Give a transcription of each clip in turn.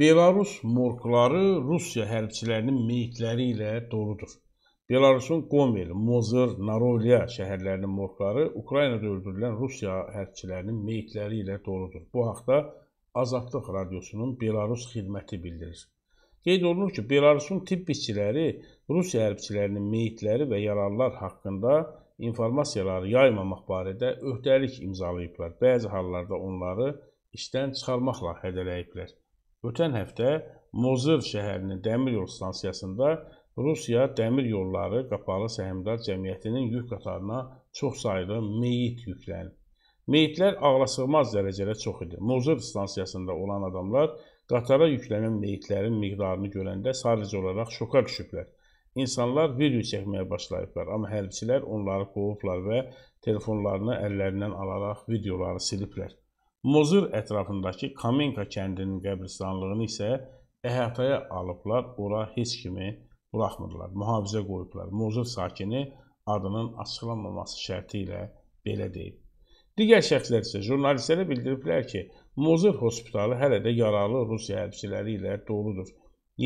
Belarus morqları Rusiya hərbçilərinin meyitləri ilə doludur. Belarusun Gomel, Mozer, Narolya şəhərlərinin morqları Ukraynada öldürülən Rusiya hərbçilərinin meyitləri ilə doludur. Bu haqda Azadlıq radiosunun Belarus xidməti bildirir. Qeyd olunur ki, Belarusun tibb işçiləri Rusiya hərbçilərinin meyitləri və yaralılar haqqında informasiyaları yaymamaq barədə öhdəlik imzalayıblar. Bəzi hallarda onları işdən çıxarmaqla hədələyiblər. Ötən həftə Mozır şəhərinin dəmir yol stansiyasında Rusiya Dəmir Yolları Qapalı Səhmdar Cəmiyyətinin yük qatarına çox saylı meyit yüklənib. Meyitlər ağlasığmaz dərəcədə çox idi. Mozır stansiyasında olan adamlar qatara yüklənən meyitlərin miqdarını görəndə sadəcə olaraq şoka düşüblər. İnsanlar video çəkməyə başlayıblar, amma hərbçilər onları qovublar və telefonlarını əllərindən alaraq videoları siliblər. Mozır ətrafındakı Kamenka kəndinin qəbristanlığını isə əhatəyə alıblar, ora heç kimi buraxmırlar, mühafizə qoyublar. Mozur sakini adının açıqlanmaması şərti ilə belə deyib. Digər şəxslər isə jurnalistlərə bildiriblər ki, Mozur hospitalı hələ də yaralı Rusiya hərbçiləri ilə doludur.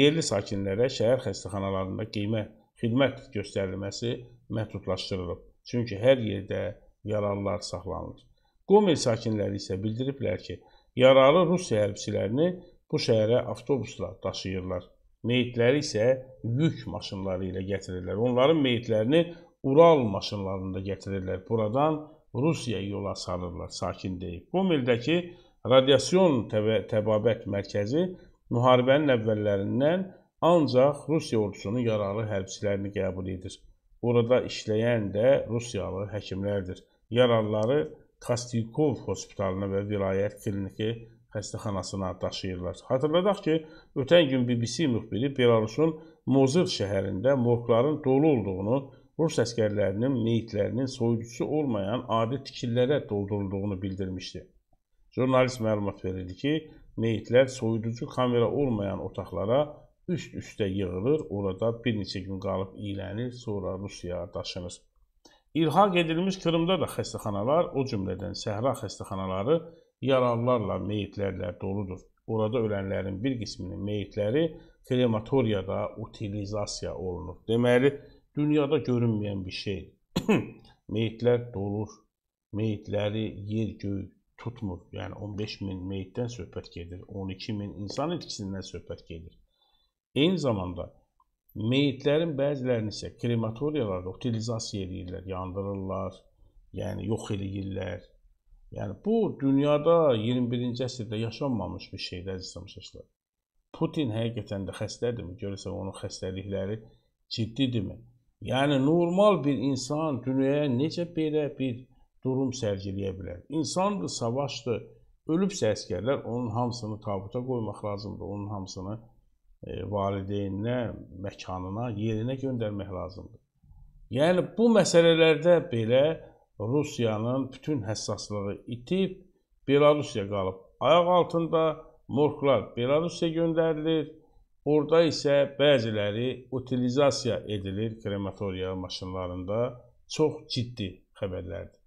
Yerli sakinlərə şəhər xəstəxanalarında qiymət xidmət göstərilməsi məhdudlaşdırılıb. Çünki hər yerdə yaralılar saxlanılır. Qomel sakinləri isə bildiriblər ki, yaralı Rusiya hərbçilərini bu şəhərə avtobusla daşıyırlar. Meyitləri isə yük maşınları ilə gətirirlər. Onların meyitlərini Ural maşınlarında gətirirlər. Buradan Rusiyaya yola salırlar, sakin deyib. Qomeldəki radiasiyon təb təbabət mərkəzi müharibənin əvvəllərindən ancaq Rusiya ordusunun yaralı hərbçilərini qəbul edir. Orada işləyən də Rusiyalı həkimlərdir. Yaralıları Kostyukov hospitalına və vilayət kliniki xəstəxanasına daşıyırlar. Xatırladaq ki, ötən gün BBC müxbiri Belarusun Mozır şəhərində morqların dolu olduğunu, Rus əskərlərinin meyitlərinin soyuducu olmayan adi tikillərə doldurulduğunu bildirmişdi. Jurnalist məlumat verirdi ki, meyitlər soyuducu kamera olmayan otaqlara üst-üstə yığılır, orada bir neçə gün qalıb iylənir, sonra Rusiyaya daşınır. İlhaq edilmiş Kırımda da xəstəxanalar, o cümlədən səhra xəstəxanaları yaralılarla, meyitlərlə doludur. Orada ölənlərin bir qisminin meyitləri krematoriyada utilizasiya olunur. Deməli, dünyada görünməyən bir şey. meyitlər dolur, meyitləri yer göy tutmur. Yəni 15 min meyitdən söhbət gedir, 12 min insan itkisindən söhbət gedir. Eyni zamanda Meyitlərin bəzilərini isə krematoriyalarda utilizasiya edirlər, yandırırlar, yəni yox eləyirlər. Yəni bu dünyada 21-ci əsrdə yaşanmamış bir şeydir əziz tamaşaçılar. Putin həqiqətən də xəstədirmi? Görürsən onun xəstəlikləri ciddidirmi? Yəni normal bir insan dünyaya necə belə bir durum sərgiləyə bilər? İnsandır, savaşdır. Ölübsə əskərlər onun hamısını tabuta qoymaq lazımdır, onun hamısını E, valideyninə, məkanına, yerinə göndərmək lazımdır. Yəni bu məsələlərdə belə Rusiyanın bütün həssaslığı itib, Belarusiya qalıb ayaq altında, morqlar Belarusiya göndərilir. Orda isə bəziləri utilizasiya edilir krematoriya maşınlarında. Çox ciddi xəbərlərdir.